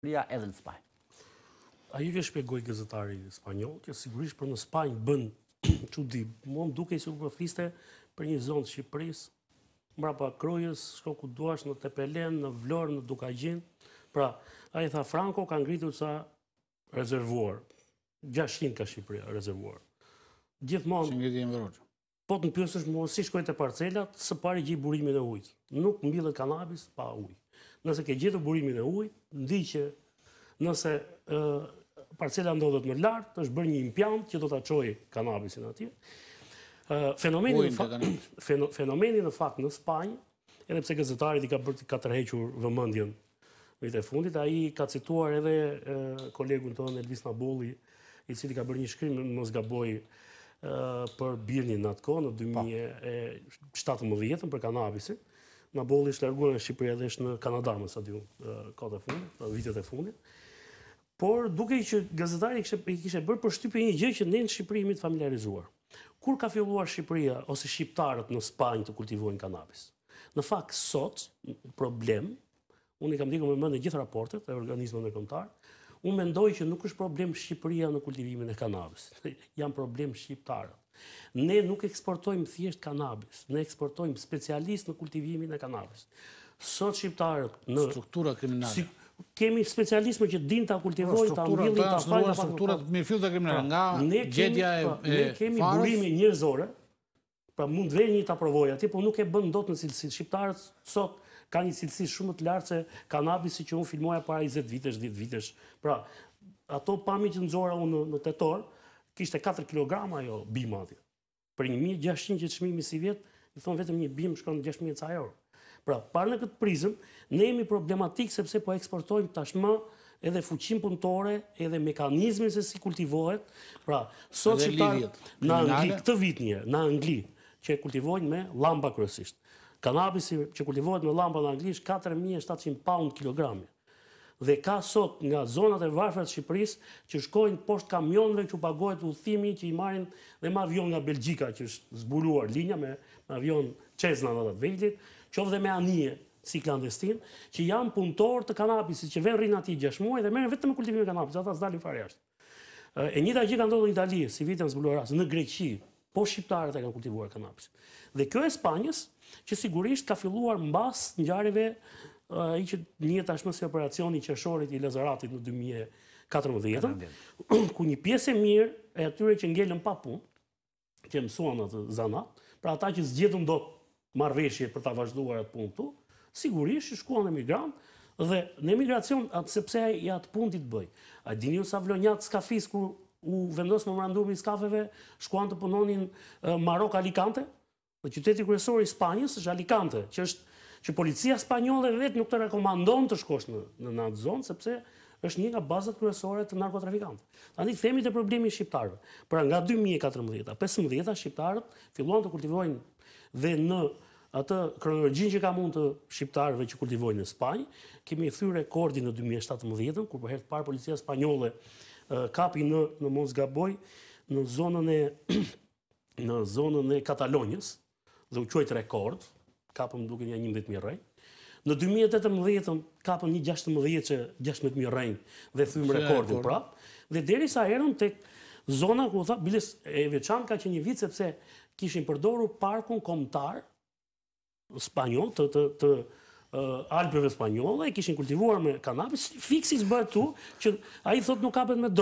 Shqipëria edhe në Spanjë? A ju ke shpegoj gëzëtari Spanjol, që sigurisht për në Spanjë bënë që di, mon duke i sigurë fliste për një zonë të Shqipërisë, mbra pa krojës, shko ku duash në Tepelen, në Vlorë, në Dukajin, pra, a i tha Franco, ka ngritu sa rezervuar, 600 ka Shqipëria rezervuar. Gjithmon, po të në pjusësh, si shkojt e parcelat, së pari gjithë burimin e ujtë. Nuk mbilën kanabis, pa ujtë nëse ke gjithë burimin e ujë, ndi që nëse parcela ndodhët në lartë, është bërë një impjant që do të qoj kanabisin atje. Fenomeni në fakt në Spanjë, edhe pse gazetarit i ka bërë të katërhequr vëmëndjen në i fundit, a i ka cituar edhe kolegun të në Elvis Nabulli, i cili ka bërë një shkrim në Mosgaboj për birnin në atë kohë, në 2017 po. për kanabisin, në bolli është larguar në Shqipëri dhe është në Kanada, më sa di unë, kota fundi, vitet e fundit. Por duke që gazetari kishte i kishte bërë përshtypje një gjë që ne në Shqipëri jemi të familiarizuar. Kur ka filluar Shqipëria ose shqiptarët në Spanjë të kultivojnë kanabis? Në fakt sot problem Unë i kam dikur me mëndë në gjithë raportet e organizmave në Unë mendoj që nuk është problem Shqipëria në kultivimin e kanabis. Jam problem shqiptarë. Ne nuk eksportojmë thjesht kanabis, ne eksportojmë specialist në kultivimin e kanabis. Sot shqiptarët në... Struktura kriminale. Si, kemi specialisme që din të kultivojnë, të ambilin, të afajnë... Struktura të mirë të kriminale, nga gjetja e farës... Ne kemi burimi njërzore, Pra mund vej një të aprovoj ati, po nuk e bën do në cilësit. Shqiptarët sot ka një cilësi shumë të lartë se kanabisi që unë filmoja para 20 vitesh, 10 vitesh. Pra, ato pami që nëzora unë në tëtor, kishte 4 kg ajo bima ati. Për 1.600 që të shmimi si vjetë, i thonë vetëm një bimë shkon 6.000 ca euro. Pra, parë në këtë prizëm, ne jemi problematikë sepse po eksportojmë tashma edhe fuqim punëtore, edhe mekanizmin se si kultivohet. Pra, sot që parë në Angli, këtë vit njërë, në Angli, që e kultivojnë me lamba kërësisht. Kanabisi që kultivojnë me lamba në anglisht 4.700 pound kilogrami. Dhe ka sot nga zonat e varfërës Shqipëris që shkojnë posht kamionve që pagojt u thimi që i marin dhe ma avion nga Belgjika që është zbuluar linja me avion qezna dhe dhe vendit, që ofë dhe me anije si klandestin, që janë punëtor të kanabisi që venë rinë ati muaj dhe merën vetë me kultivinë kanabisi, ata së dalin farë jashtë. E njëta ka ndodhë në Italië, si vitën zbuluar asë, në Greqië, po shqiptarët e kanë kultivuar kanapës. Dhe kjo e Spanjës, që sigurisht ka filluar eh, në bas një i që një tashmës e operacioni që shorit i lezaratit në 2014, ku një pjesë e mirë e atyre që ngellën pa punë, që mësuan atë zanat, pra ata që zgjetën do të marveshje për ta vazhduar atë punë tu, sigurisht që shkuan e migranë, dhe në emigracion, atë sepse e atë punë të të bëjë. A ju sa vlonjatë s'ka fisë kur u vendosë i skafeve, shkuan të punonin Marok Alicante, dhe qyteti kryesor i Spanjës është Alicante, që është që policia spanjolle vetë nuk të rekomandon të shkosh në, në atë zonë, sepse është një nga bazat kryesore të narkotrafikantëve. Tani themi e problemi i shqiptarëve. Pra nga 2014-a, 15-a shqiptarët filluan të kultivojnë dhe në atë kronologjin që ka mund të shqiptarëve që kultivojnë në Spanjë, kemi thyrë rekordin në 2017-ën kur për herë të parë policia spanjolle kapi në, në Mosgaboj, në zonën e, në zonën e Katalonjës, dhe u qojtë rekord, kapëm duke një 11.000 rejnë. Në 2018 kapën një 16 që 16.000 rejnë dhe thymë rekordin rekord. prapë. Dhe deri sa erën të zona ku tha, bilis e veçan ka që një vitë sepse kishin përdoru parkun komtar spanyol, të, të, të uh, alpëve spanyol, dhe kishin kultivuar me kanapis, fiksis bërë tu, që a i thot nuk kapët me dronë.